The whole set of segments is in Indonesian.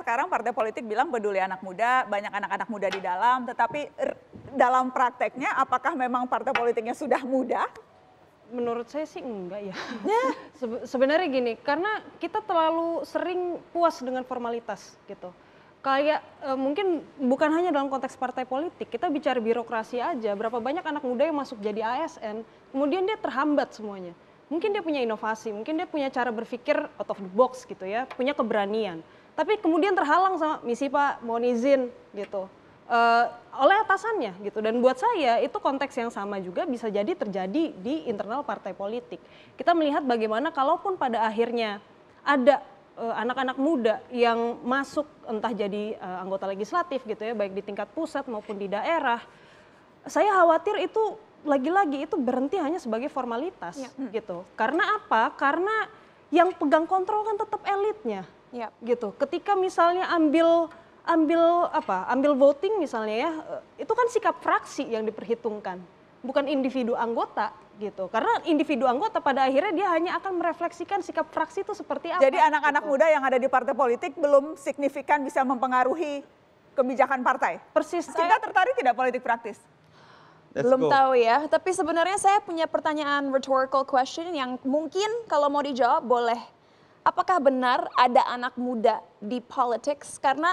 sekarang partai politik bilang peduli anak muda, banyak anak-anak muda di dalam, tetapi dalam prakteknya apakah memang partai politiknya sudah muda? Menurut saya sih enggak ya. ya. Se sebenarnya gini, karena kita terlalu sering puas dengan formalitas gitu. Kayak e, mungkin bukan hanya dalam konteks partai politik, kita bicara birokrasi aja. Berapa banyak anak muda yang masuk jadi ASN, kemudian dia terhambat semuanya. Mungkin dia punya inovasi, mungkin dia punya cara berpikir out of the box gitu ya, punya keberanian tapi kemudian terhalang sama misi pak mohon izin gitu uh, oleh atasannya gitu dan buat saya itu konteks yang sama juga bisa jadi terjadi di internal partai politik kita melihat bagaimana kalaupun pada akhirnya ada eh, anak-anak muda yang masuk entah jadi uh, anggota legislatif gitu ya baik di tingkat pusat maupun di daerah saya khawatir itu lagi-lagi itu berhenti hanya sebagai formalitas ya. gitu karena apa karena yang pegang kontrol kan tetap elitnya Ya. Gitu. Ketika misalnya ambil ambil apa? Ambil voting misalnya ya, eh, itu kan sikap fraksi yang diperhitungkan, bukan individu anggota gitu. Karena individu anggota pada akhirnya dia hanya akan merefleksikan sikap fraksi itu seperti apa. Jadi anak-anak gitu. muda yang ada di partai politik belum signifikan bisa mempengaruhi kebijakan partai. Persis. Kita tertarik tidak politik praktis? Let's Belum go. tahu ya, tapi sebenarnya saya punya pertanyaan rhetorical question yang mungkin kalau mau dijawab boleh apakah benar ada anak muda di politics karena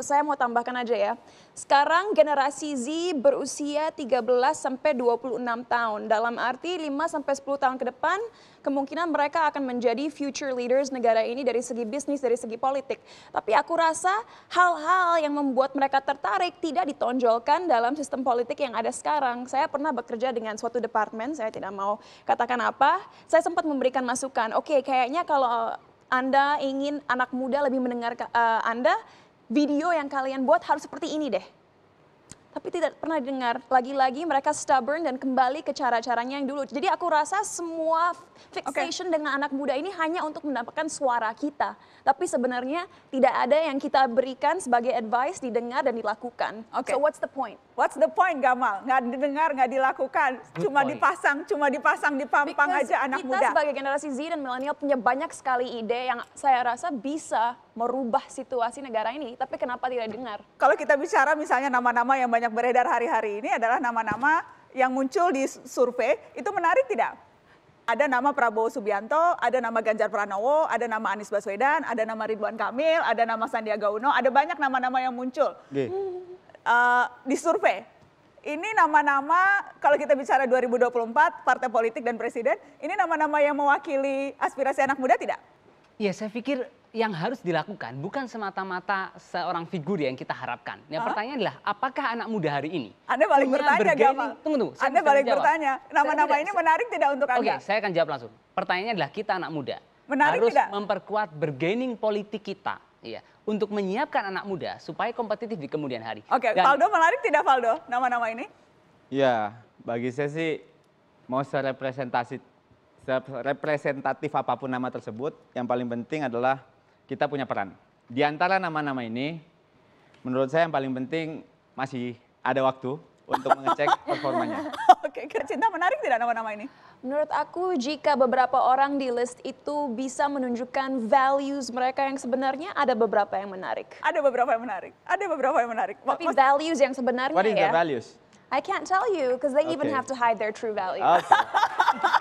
saya mau tambahkan aja ya. Sekarang generasi Z berusia 13 sampai 26 tahun. Dalam arti 5 sampai 10 tahun ke depan kemungkinan mereka akan menjadi future leaders negara ini dari segi bisnis, dari segi politik. Tapi aku rasa hal-hal yang membuat mereka tertarik tidak ditonjolkan dalam sistem politik yang ada sekarang. Saya pernah bekerja dengan suatu departemen, saya tidak mau katakan apa. Saya sempat memberikan masukan, oke okay, kayaknya kalau anda ingin anak muda lebih mendengar uh, Anda, video yang kalian buat harus seperti ini deh. Tapi tidak pernah dengar. Lagi-lagi mereka stubborn dan kembali ke cara-caranya yang dulu. Jadi aku rasa semua fixation okay. dengan anak muda ini hanya untuk mendapatkan suara kita. Tapi sebenarnya tidak ada yang kita berikan sebagai advice didengar dan dilakukan. Okay. So what's the point? What's the point Gamal? Nggak didengar, nggak dilakukan. Good cuma point. dipasang, cuma dipasang, dipampang Because aja anak kita muda. Kita sebagai generasi Z dan milenial punya banyak sekali ide yang saya rasa bisa merubah situasi negara ini, tapi kenapa tidak dengar? Kalau kita bicara misalnya nama-nama yang banyak beredar hari-hari ini adalah nama-nama yang muncul di survei, itu menarik tidak? Ada nama Prabowo Subianto, ada nama Ganjar Pranowo, ada nama Anies Baswedan, ada nama Ridwan Kamil, ada nama Sandiaga Uno, ada banyak nama-nama yang muncul uh, di survei ini nama-nama kalau kita bicara 2024 partai politik dan presiden, ini nama-nama yang mewakili aspirasi anak muda tidak? Ya saya pikir yang harus dilakukan bukan semata-mata seorang figur yang kita harapkan. Yang pertanyaannya adalah apakah anak muda hari ini? Anda paling bertanya, Gamal. Tunggu, tunggu. Saya anda paling bertanya. Nama-nama ini menarik tidak untuk Anda? Oke, okay, saya akan jawab langsung. Pertanyaannya adalah kita anak muda. Menarik harus tidak? memperkuat bergaining politik kita. ya, untuk menyiapkan anak muda supaya kompetitif di kemudian hari. Oke, okay, Valdo menarik tidak Valdo? nama-nama ini? Ya, bagi saya sih mau serepresentasi representatif apapun nama tersebut, yang paling penting adalah kita punya peran. Di antara nama-nama ini, menurut saya yang paling penting masih ada waktu untuk mengecek performanya. Oke, kira Cinta menarik tidak nama-nama ini? Menurut aku jika beberapa orang di list itu bisa menunjukkan values mereka yang sebenarnya ada beberapa yang menarik. Ada beberapa yang menarik. Ada beberapa yang menarik. Tapi Mas, values yang sebenarnya What is ya? the values? I can't tell you because they okay. even have to hide their true values. Okay.